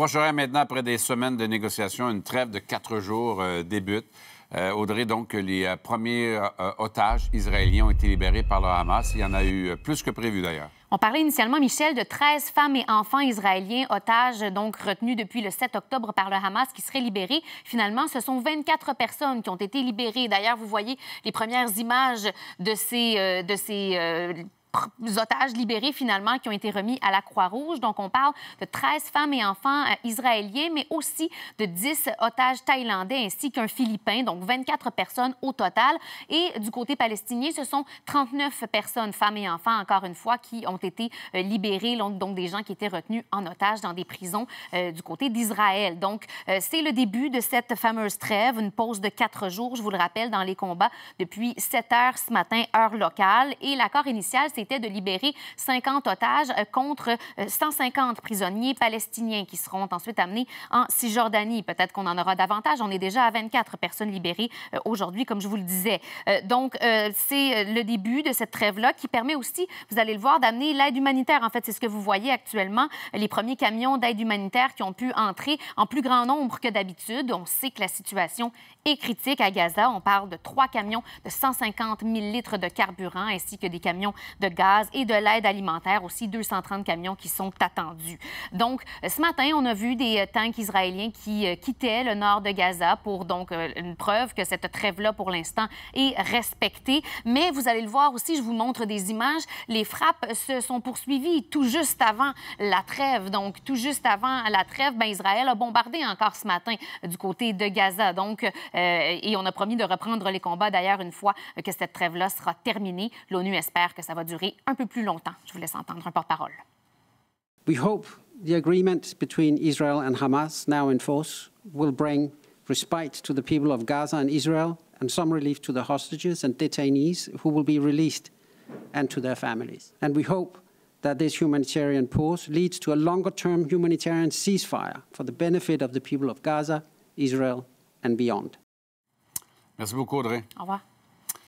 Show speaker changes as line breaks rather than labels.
proche maintenant, après des semaines de négociations, une trêve de quatre jours euh, débute. Euh, Audrey, donc, les euh, premiers otages israéliens ont été libérés par le Hamas. Il y en a eu plus que prévu, d'ailleurs.
On parlait initialement, Michel, de 13 femmes et enfants israéliens, otages donc retenus depuis le 7 octobre par le Hamas, qui seraient libérés. Finalement, ce sont 24 personnes qui ont été libérées. D'ailleurs, vous voyez les premières images de ces, de ces otages libérés finalement qui ont été remis à la Croix-Rouge. Donc, on parle de 13 femmes et enfants euh, israéliens, mais aussi de 10 otages thaïlandais ainsi qu'un Philippin, donc 24 personnes au total. Et du côté palestinien, ce sont 39 personnes, femmes et enfants, encore une fois, qui ont été libérés euh, libérées, donc, donc, des gens qui étaient retenus en otage dans des prisons euh, du côté d'Israël. Donc, c'est le début de cette fameuse trêve, une pause de quatre jours, je vous le rappelle, dans les combats depuis 7 heures ce matin, heure locale. Et l'accord initial, c'est c'était de libérer 50 otages euh, contre 150 euh, prisonniers palestiniens qui seront ensuite amenés en Cisjordanie. Peut-être qu'on en aura davantage. On est déjà à 24 personnes libérées euh, aujourd'hui, comme je vous le disais. Donc, c'est le début de cette trêve-là qui permet aussi, vous allez le voir, d'amener l'aide humanitaire. En fait, c'est ce que vous voyez actuellement, les premiers camions d'aide humanitaire qui ont pu entrer en plus grand nombre que d'habitude. On sait que la situation est critique à Gaza. On parle de trois camions de 150 000 litres de carburant ainsi que des camions de gaz et de l'aide alimentaire, aussi 230 camions qui sont attendus. Donc, euh, ce matin, on a vu des euh, tanks israéliens qui euh, quittaient le nord de Gaza pour donc une preuve que cette trêve-là, pour l'instant, est respectée. Mais vous allez le voir aussi, je vous montre des images. Les frappes se sont poursuivies tout juste avant la trêve. Donc, tout juste avant la trêve, ben, Israël a bombardé encore ce matin du côté de Gaza. Donc, et on a promis de reprendre les combats d'ailleurs une fois que cette trêve-là sera terminée. L'ONU espère que ça va durer un peu plus longtemps. Je vous laisse entendre un porte-parole.
We hope the agreement between Israel and Hamas, now in force, will bring respite to the people of Gaza and Israel and some relief to the hostages and detainees who will be released and to their families. And we hope that this humanitarian pause leads to a longer term humanitarian ceasefire for the benefit of the people of Gaza, Israel, and beyond. Merci beaucoup,
Audrey.